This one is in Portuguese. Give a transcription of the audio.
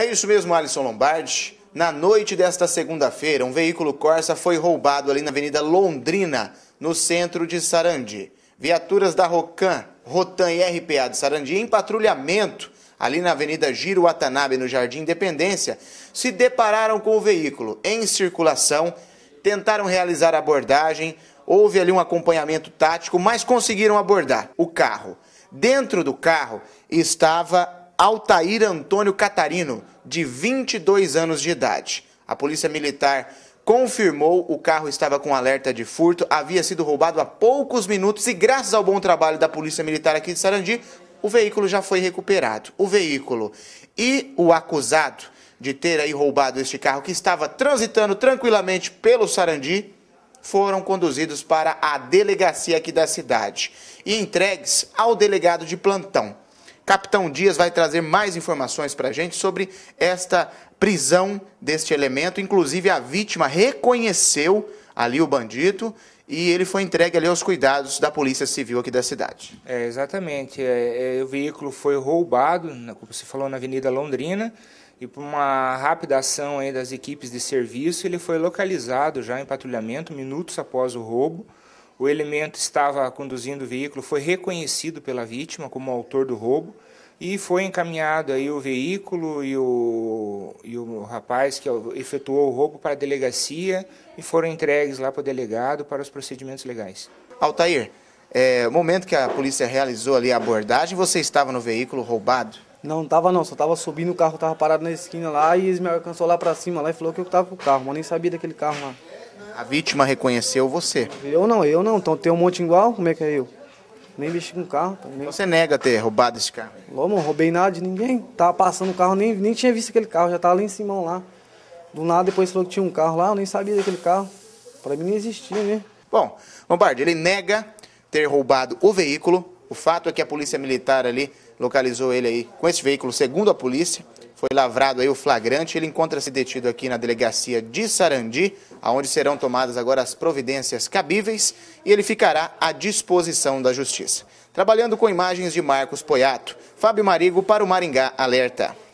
É isso mesmo, Alisson Lombardi. Na noite desta segunda-feira, um veículo Corsa foi roubado ali na Avenida Londrina, no centro de Sarandi. Viaturas da Rocan, Rotan e RPA de Sarandi em patrulhamento ali na Avenida Giro Watanabe, no Jardim Independência, se depararam com o veículo em circulação, tentaram realizar a abordagem, houve ali um acompanhamento tático, mas conseguiram abordar o carro. Dentro do carro estava Altair Antônio Catarino, de 22 anos de idade. A Polícia Militar confirmou o carro estava com alerta de furto, havia sido roubado há poucos minutos e graças ao bom trabalho da Polícia Militar aqui de Sarandi, o veículo já foi recuperado. O veículo e o acusado de ter aí roubado este carro que estava transitando tranquilamente pelo Sarandi foram conduzidos para a delegacia aqui da cidade e entregues ao delegado de plantão. Capitão Dias vai trazer mais informações para a gente sobre esta prisão deste elemento. Inclusive, a vítima reconheceu ali o bandido e ele foi entregue ali aos cuidados da Polícia Civil aqui da cidade. É, exatamente. É, é, o veículo foi roubado, como você falou, na Avenida Londrina, e por uma rápida ação das equipes de serviço, ele foi localizado já em patrulhamento, minutos após o roubo o elemento estava conduzindo o veículo, foi reconhecido pela vítima como autor do roubo e foi encaminhado aí o veículo e o, e o rapaz que efetuou o roubo para a delegacia e foram entregues lá para o delegado para os procedimentos legais. Altair, é, momento que a polícia realizou ali a abordagem, você estava no veículo roubado? Não, estava não, só estava subindo o carro, tava parado na esquina lá e eles me alcançou lá para cima lá e falou que eu estava com o carro, mas nem sabia daquele carro lá. A vítima reconheceu você. Eu não, eu não. Então tem um monte igual, como é que é eu? Nem mexi com o carro. Tá? Nem... Você nega ter roubado esse carro? Eu não roubei nada de ninguém. Tava passando o carro, nem, nem tinha visto aquele carro, já tava lá em cima lá. Do nada depois falou que tinha um carro lá, eu nem sabia daquele carro. Para mim não existia, né? Bom, Lombardi, ele nega ter roubado o veículo. O fato é que a polícia militar ali localizou ele aí com esse veículo, segundo a polícia foi lavrado aí o flagrante. Ele encontra-se detido aqui na delegacia de Sarandi, aonde serão tomadas agora as providências cabíveis e ele ficará à disposição da justiça. Trabalhando com imagens de Marcos Poiato, Fábio Marigo para o Maringá Alerta.